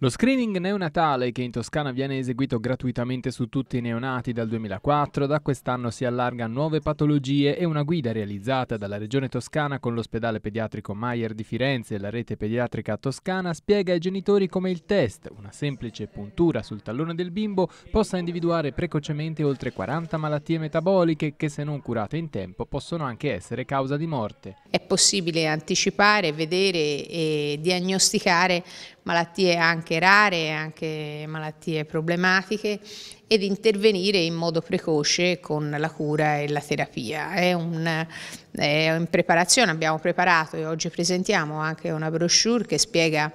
Lo screening neonatale, che in Toscana viene eseguito gratuitamente su tutti i neonati dal 2004, da quest'anno si allarga a nuove patologie e una guida realizzata dalla Regione Toscana con l'ospedale pediatrico Maier di Firenze e la rete pediatrica toscana spiega ai genitori come il test, una semplice puntura sul tallone del bimbo, possa individuare precocemente oltre 40 malattie metaboliche che se non curate in tempo possono anche essere causa di morte. È possibile anticipare, vedere e diagnosticare malattie anche anche rare, anche malattie problematiche ed intervenire in modo precoce con la cura e la terapia. È, un, è in preparazione, abbiamo preparato e oggi presentiamo anche una brochure che spiega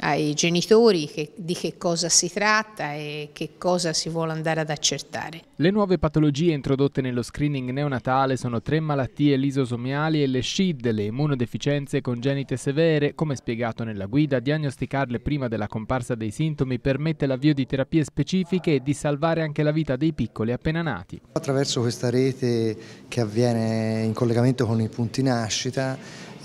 ai genitori che, di che cosa si tratta e che cosa si vuole andare ad accertare. Le nuove patologie introdotte nello screening neonatale sono tre malattie lisosomiali e le SCID, le immunodeficienze congenite severe. Come spiegato nella guida, diagnosticarle prima della comparsa dei sintomi permette l'avvio di terapie specifiche e di salvare anche la vita dei piccoli appena nati. Attraverso questa rete che avviene in collegamento con i punti nascita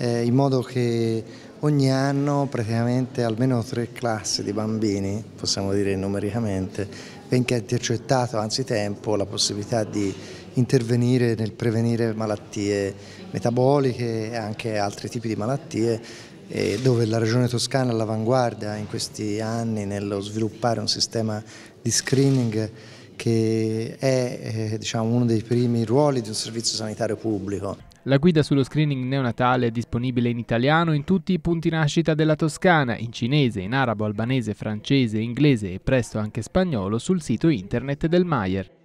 eh, in modo che ogni anno praticamente almeno tre classi di bambini, possiamo dire numericamente, venga intercettato anzitempo la possibilità di intervenire nel prevenire malattie metaboliche e anche altri tipi di malattie eh, dove la regione toscana è all'avanguardia in questi anni nello sviluppare un sistema di screening che è eh, diciamo, uno dei primi ruoli di un servizio sanitario pubblico. La guida sullo screening neonatale è disponibile in italiano in tutti i punti nascita della Toscana, in cinese, in arabo, albanese, francese, inglese e presto anche spagnolo sul sito internet del Maier.